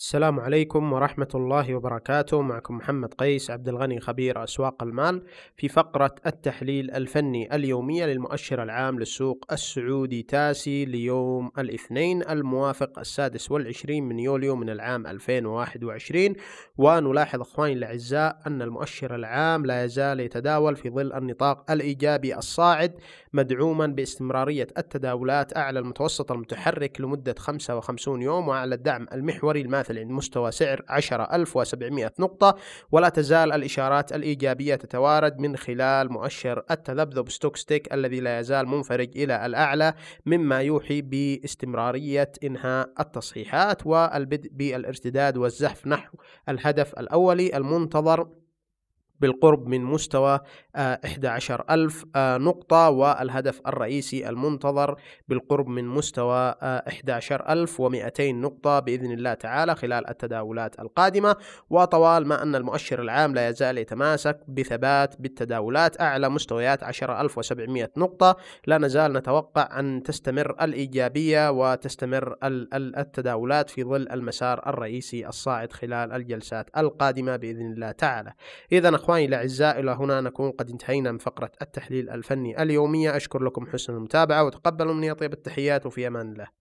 السلام عليكم ورحمة الله وبركاته معكم محمد قيس عبد الغني خبير أسواق المال في فقرة التحليل الفني اليومية للمؤشر العام للسوق السعودي تاسي ليوم الاثنين الموافق السادس والعشرين من يوليو من العام 2021 ونلاحظ أخواني الأعزاء أن المؤشر العام لا يزال يتداول في ظل النطاق الإيجابي الصاعد مدعوما باستمرارية التداولات أعلى المتوسط المتحرك لمدة 55 يوم وأعلى الدعم المحوري الماثل عند مستوى سعر 10700 نقطة ولا تزال الإشارات الإيجابية تتوارد من خلال مؤشر التذبذب ستوكستيك الذي لا يزال منفرج إلى الأعلى مما يوحي باستمرارية إنهاء التصحيحات والبدء بالارتداد والزحف نحو الهدف الأولي المنتظر بالقرب من مستوى 11000 آه، آه، نقطة والهدف الرئيسي المنتظر بالقرب من مستوى 11200 آه، نقطة بإذن الله تعالى خلال التداولات القادمة وطوال ما أن المؤشر العام لا يزال يتماسك بثبات بالتداولات أعلى مستويات 10700 نقطة لا نزال نتوقع أن تستمر الإيجابية وتستمر التداولات في ظل المسار الرئيسي الصاعد خلال الجلسات القادمة بإذن الله تعالى إذا إخواني الأعزاء إلى هنا نكون قد انتهينا من فقرة التحليل الفني اليومية أشكر لكم حسن المتابعة وتقبلوا مني طيب التحيات وفي أمان الله